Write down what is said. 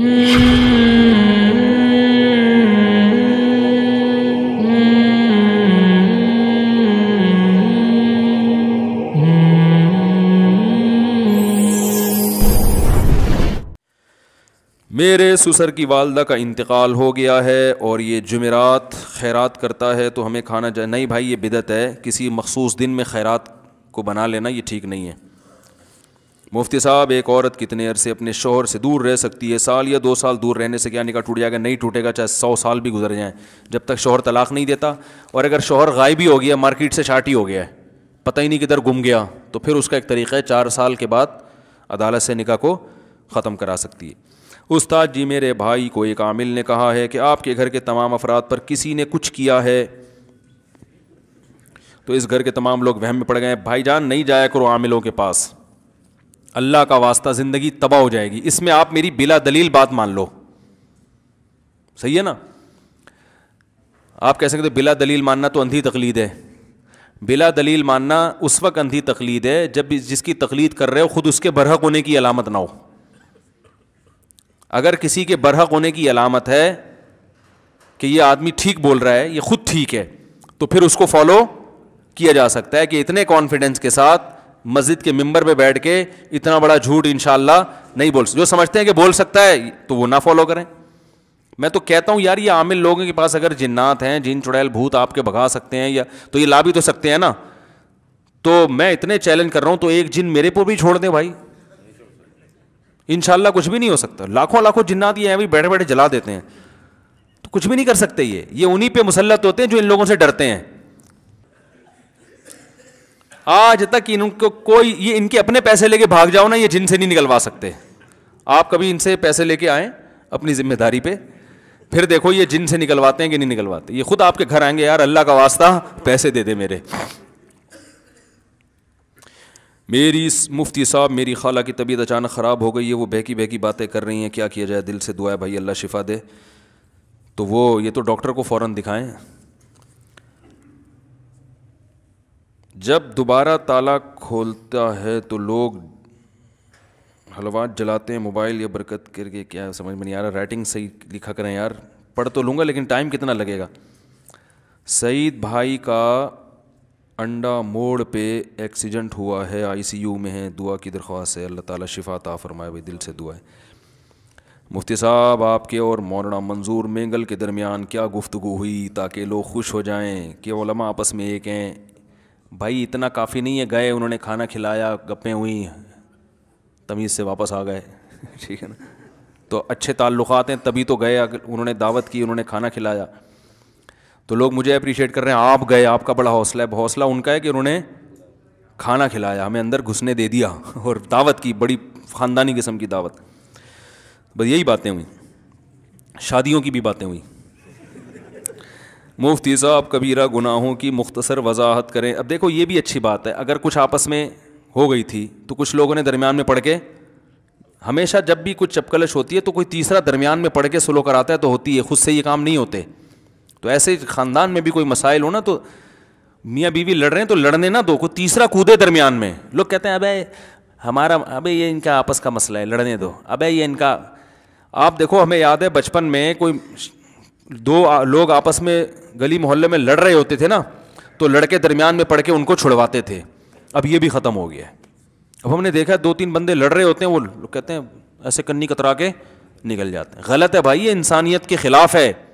मेरे सुसर की वालदा का इंतकाल हो गया है और ये जुमेरात खैरात करता है तो हमें खाना जाए नहीं भाई ये बिदत है किसी मखसूस दिन में खैरात को बना लेना ये ठीक नहीं है मुफ्ती साहब एक औरत कितने अरसे अपने शोहर से दूर रह सकती है साल या दो साल दूर रहने से क्या निकाह टूट जाएगा नहीं टूटेगा चाहे सौ साल भी गुजर जाए जब तक शोहर तलाक नहीं देता और अगर शोहर गायब ही हो गया मार्केट से छाटी हो गया है पता ही नहीं किधर गुम गया तो फिर उसका एक तरीका है चार साल के बाद अदालत से निकाह को ख़त्म करा सकती है उस्ताद जी मेरे भाई को एक आमिल ने कहा है कि आपके घर के तमाम अफराद पर किसी ने कुछ किया है तो इस घर के तमाम लोग वहम में पड़ गए भाई जान नहीं जाया करो आमिलों के पास अल्लाह का वास्ता ज़िंदगी तबाह हो जाएगी इसमें आप मेरी बिला दलील बात मान लो सही है ना आप कह सकते हो बिला दलील मानना तो अंधी तकलीद है बिला दलील मानना उस वक्त अंधी तकलीद है जब जिसकी तकलीद कर रहे हो खुद उसके बरहक होने की अलामत ना हो अगर किसी के बरहक होने की अलामत है कि यह आदमी ठीक बोल रहा है यह खुद ठीक है तो फिर उसको फॉलो किया जा सकता है कि इतने कॉन्फिडेंस के साथ मस्जिद के मिंबर पे बैठ के इतना बड़ा झूठ इनशाला नहीं बोल जो समझते हैं कि बोल सकता है तो वो ना फॉलो करें मैं तो कहता हूँ यार ये आमिल लोगों के पास अगर जिन्नात हैं जिन चुड़ैल भूत आपके भगा सकते हैं या तो ये ला भी तो सकते हैं ना तो मैं इतने चैलेंज कर रहा हूँ तो एक जिन मेरे पर भी छोड़ दें भाई इनशाला कुछ भी नहीं हो सकता लाखों लाखों जिन्नात ये हैं भी बैठे बैठे जला देते हैं तो कुछ भी नहीं कर सकते ये ये उन्हीं पर मुसलत होते हैं जो इन लोगों से डरते हैं आज तक इनको कोई ये इनके अपने पैसे लेके भाग जाओ ना ये जिनसे नहीं निकलवा सकते आप कभी इनसे पैसे लेके आए अपनी जिम्मेदारी पे फिर देखो ये जिन से निकलवाते हैं कि नहीं निकलवाते ये खुद आपके घर आएंगे यार अल्लाह का वास्ता पैसे दे दे मेरे मेरी मुफ्ती साहब मेरी खाला की तबीयत अचानक ख़राब हो गई है वो बहकी बहकी बातें कर रही हैं क्या किया जाए दिल से दुआ है भाई अल्लाह शिफा दे तो वो ये तो डॉक्टर को फ़ौरन दिखाएं जब दोबारा ताला खोलता है तो लोग हलवा जलाते हैं मोबाइल या बरकत करके क्या समझ में नहीं आ रहा राइटिंग सही लिखा करें यार पढ़ तो लूँगा लेकिन टाइम कितना लगेगा सईद भाई का अंडा मोड़ पे एक्सीडेंट हुआ है आईसीयू में है दुआ की दरख्वास्त है अल्लाह ताला शिफा ता फरमाए भाई दिल से दुआ है मुफ्ती साहब आपके और मौलाना मंजूर मेंगल के दरमियान क्या गुफ्तु हुई ताकि लोग खुश हो जाएं कि ओलमा आपस में एक हैं भाई इतना काफ़ी नहीं है गए उन्होंने खाना खिलाया गप्पें हुई तमीज़ से वापस आ गए ठीक है ना तो अच्छे ताल्लुक़ हैं तभी तो गए उन्होंने दावत की उन्होंने खाना खिलाया तो लोग मुझे अप्रिशिएट कर रहे हैं आप गए आपका बड़ा हौसला है हौसला उनका है कि उन्होंने खाना खिलाया हमें अंदर घुसने दे दिया और दावत की बड़ी ख़ानदानी किस्म की दावत बस यही बातें हुई शादियों की भी बातें हुई मुफ्ती साहब कबीरा गुनाहों की मुख्तसर वजाहत करें अब देखो ये भी अच्छी बात है अगर कुछ आपस में हो गई थी तो कुछ लोगों ने दरमियान में पढ़ के हमेशा जब भी कुछ चपकलश होती है तो कोई तीसरा दरमियान में पढ़ के सुलो कराता है तो होती है खुद से ये काम नहीं होते तो ऐसे ख़ानदान में भी कोई मसाइल हो ना तो मियाँ बीवी लड़ रहे हैं तो लड़ने ना दो को तीसरा कूदे दरमियान में लोग कहते हैं अब हमारा अबे ये इनका आपस का मसला है लड़ने दो अबे ये इनका आप देखो हमें याद है बचपन में कोई दो लोग आपस में गली मोहल्ले में लड़ रहे होते थे ना तो लड़के दरमियान में पढ़ के उनको छुड़वाते थे अब ये भी ख़त्म हो गया है अब हमने देखा दो तीन बंदे लड़ रहे होते हैं वो कहते हैं ऐसे कन्नी कतरा के निकल जाते हैं गलत है भाई ये इंसानियत के ख़िलाफ़ है